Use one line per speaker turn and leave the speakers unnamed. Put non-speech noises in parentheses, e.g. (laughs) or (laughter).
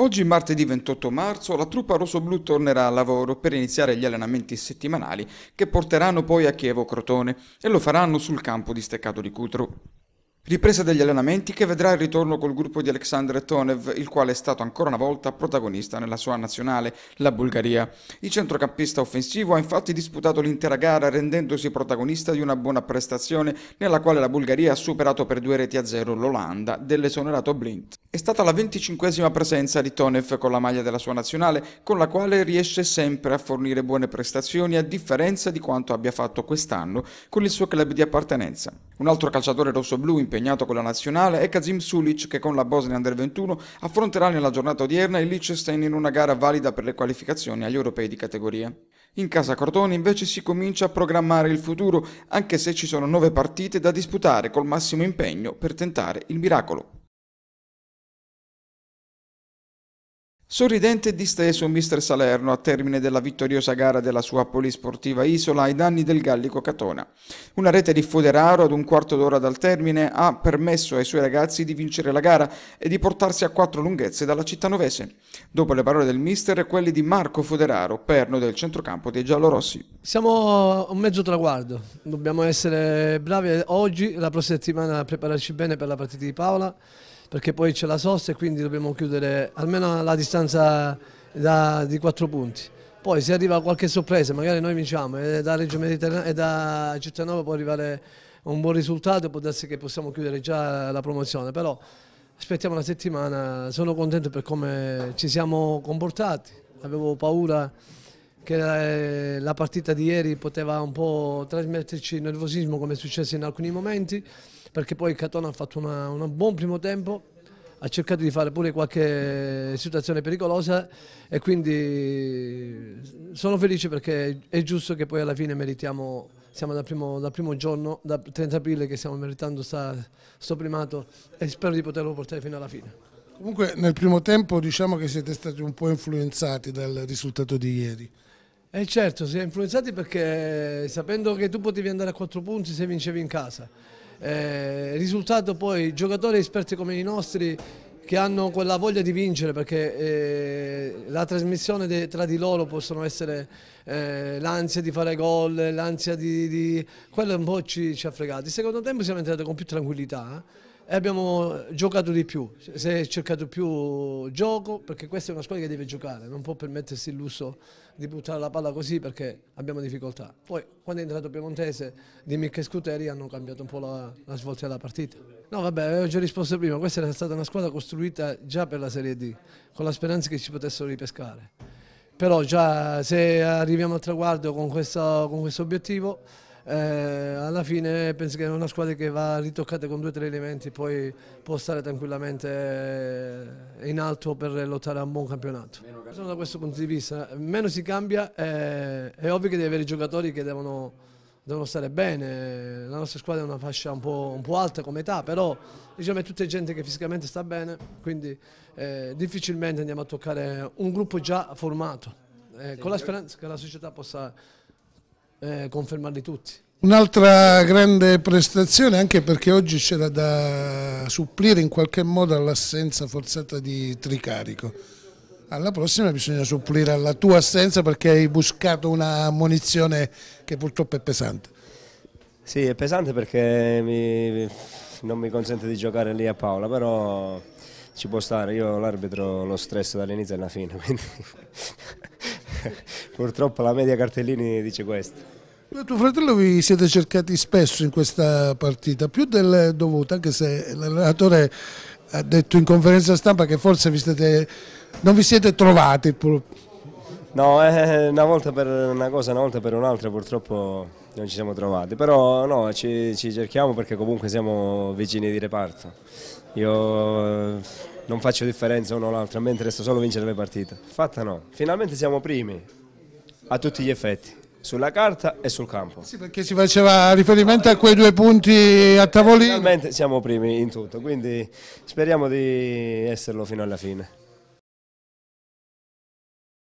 Oggi, martedì 28 marzo, la truppa rosso-blu tornerà al lavoro per iniziare gli allenamenti settimanali che porteranno poi a Chievo Crotone e lo faranno sul campo di Steccato di Cutro. Ripresa degli allenamenti che vedrà il ritorno col gruppo di Aleksandr Tonev, il quale è stato ancora una volta protagonista nella sua nazionale, la Bulgaria. Il centrocampista offensivo ha infatti disputato l'intera gara rendendosi protagonista di una buona prestazione nella quale la Bulgaria ha superato per due reti a zero l'Olanda dell'esonerato Blint. È stata la venticinquesima presenza di Tonev con la maglia della sua nazionale, con la quale riesce sempre a fornire buone prestazioni a differenza di quanto abbia fatto quest'anno con il suo club di appartenenza. Un altro calciatore rosso-blu impegnato con la nazionale è Kazim Sulic che con la Bosnia Under 21 affronterà nella giornata odierna il Liechtenstein in una gara valida per le qualificazioni agli europei di categoria. In casa Cortoni invece si comincia a programmare il futuro anche se ci sono nove partite da disputare col massimo impegno per tentare il miracolo. Sorridente e disteso, mister Salerno, a termine della vittoriosa gara della sua polisportiva isola ai danni del Gallico Catona. Una rete di Foderaro ad un quarto d'ora dal termine ha permesso ai suoi ragazzi di vincere la gara e di portarsi a quattro lunghezze dalla città novese. Dopo le parole del mister, quelle di Marco Foderaro, perno del centrocampo dei giallorossi.
Siamo a un mezzo traguardo, dobbiamo essere bravi oggi, la prossima settimana prepararci bene per la partita di Paola perché poi c'è la sosta e quindi dobbiamo chiudere almeno la distanza da, di 4 punti. Poi se arriva qualche sorpresa, magari noi vinciamo e eh, da Reggio Mediterraneo e eh, da Cittanova può arrivare un buon risultato, può darsi che possiamo chiudere già la promozione, però aspettiamo la settimana, sono contento per come ci siamo comportati, avevo paura che eh, la partita di ieri poteva un po' trasmetterci nervosismo come è successo in alcuni momenti, perché poi Catona ha fatto un buon primo tempo, ha cercato di fare pure qualche situazione pericolosa e quindi sono felice perché è giusto che poi alla fine meritiamo, siamo dal primo, dal primo giorno, dal 30 aprile che stiamo meritando questo primato e spero di poterlo portare fino alla fine.
Comunque nel primo tempo diciamo che siete stati un po' influenzati dal risultato di ieri. Eh certo, si è influenzati perché sapendo che tu potevi andare a quattro
punti se vincevi in casa eh, risultato poi giocatori esperti come i nostri che hanno quella voglia di vincere perché eh, la trasmissione de, tra di loro possono essere eh, l'ansia di fare gol, l'ansia di, di... quello un po' ci, ci ha fregati. Secondo tempo siamo entrati con più tranquillità eh e abbiamo giocato di più, si è cercato più gioco perché questa è una squadra che deve giocare, non può permettersi il lusso di buttare la palla così perché abbiamo difficoltà. Poi quando è entrato Piemontese, Dimmi che Scuteri hanno cambiato un po' la, la svolta della partita. No vabbè, avevo già risposto prima, questa era stata una squadra costruita già per la Serie D, con la speranza che ci potessero ripescare. Però già se arriviamo al traguardo con questo, con questo obiettivo eh, alla fine penso che è una squadra che va ritoccata con due o tre elementi poi può stare tranquillamente eh, in alto per lottare a un buon campionato. da questo punto di vista, meno si cambia, eh, è ovvio che devi avere i giocatori che devono, devono, stare bene, la nostra squadra è una fascia un po', un po alta come età, però diciamo, è tutta gente che fisicamente sta bene, quindi eh, difficilmente andiamo a toccare un gruppo già formato, eh, con la speranza che la società possa eh, confermarli tutti.
Un'altra grande prestazione anche perché oggi c'era da supplire in qualche modo all'assenza forzata di Tricarico. Alla prossima bisogna supplire alla tua assenza perché hai buscato una munizione che purtroppo è pesante.
Sì, è pesante perché mi, non mi consente di giocare lì a Paola, però ci può stare, io l'arbitro lo stress dall'inizio alla fine, (laughs) quindi Purtroppo la media cartellini dice questo.
Ma tuo fratello vi siete cercati spesso in questa partita, più del dovuto, anche se l'allenatore ha detto in conferenza stampa che forse vi siete, non vi siete trovati.
No, eh, una volta per una cosa, una volta per un'altra purtroppo non ci siamo trovati, però no, ci, ci, cerchiamo perché comunque siamo vicini di reparto. Io eh, non faccio differenza uno o l'altro, a me interessa solo vincere le partite. Fatta no, finalmente siamo primi, a tutti gli effetti, sulla carta e sul campo. Sì, perché
si faceva riferimento a quei due punti a tavolino.
Finalmente siamo primi in tutto, quindi speriamo di esserlo fino alla fine.